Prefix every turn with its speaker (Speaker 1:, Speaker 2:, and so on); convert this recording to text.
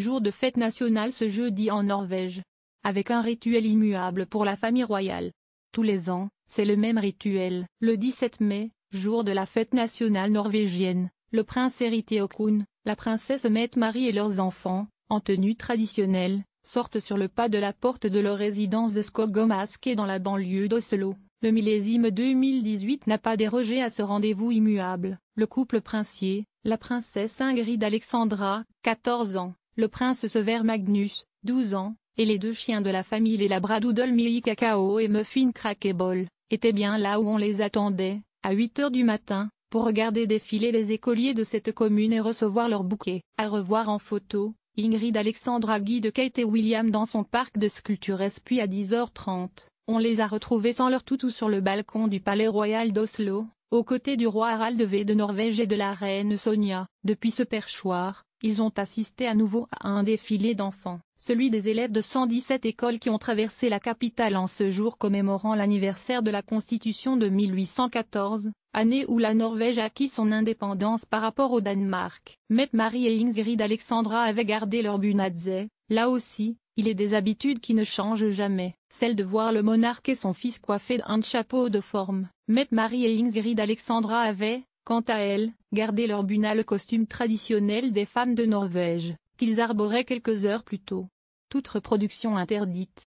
Speaker 1: jour de fête nationale ce jeudi en Norvège. Avec un rituel immuable pour la famille royale. Tous les ans, c'est le même rituel. Le 17 mai, jour de la fête nationale norvégienne, le prince hérité Okun, la princesse Mette-Marie et leurs enfants, en tenue traditionnelle, sortent sur le pas de la porte de leur résidence de Skogomaske dans la banlieue d'Oslo. Le millésime 2018 n'a pas dérogé à ce rendez-vous immuable. Le couple princier, la princesse Ingrid Alexandra, 14 ans, le prince Sever Magnus, 12 ans, et les deux chiens de la famille les labradoodle Milly Cacao et Muffin Crackable, étaient bien là où on les attendait, à 8 heures du matin, pour regarder défiler les écoliers de cette commune et recevoir leur bouquet. À revoir en photo, Ingrid Alexandra de Kate et William dans son parc de sculptures puis à 10h30. On les a retrouvés sans leur toutou sur le balcon du palais royal d'Oslo, aux côtés du roi Harald V de Norvège et de la reine Sonia. Depuis ce perchoir, ils ont assisté à nouveau à un défilé d'enfants, celui des élèves de 117 écoles qui ont traversé la capitale en ce jour commémorant l'anniversaire de la Constitution de 1814, année où la Norvège acquit son indépendance par rapport au Danemark. Mette-Marie et Ingrid Alexandra avaient gardé leur bunadze, là aussi, il est des habitudes qui ne changent jamais, celle de voir le monarque et son fils coiffés d'un chapeau de forme. Mette-Marie et Ingrid Alexandra avaient, Quant à elles, gardaient leur buna costume traditionnel des femmes de Norvège, qu'ils arboraient quelques heures plus tôt. Toute reproduction interdite,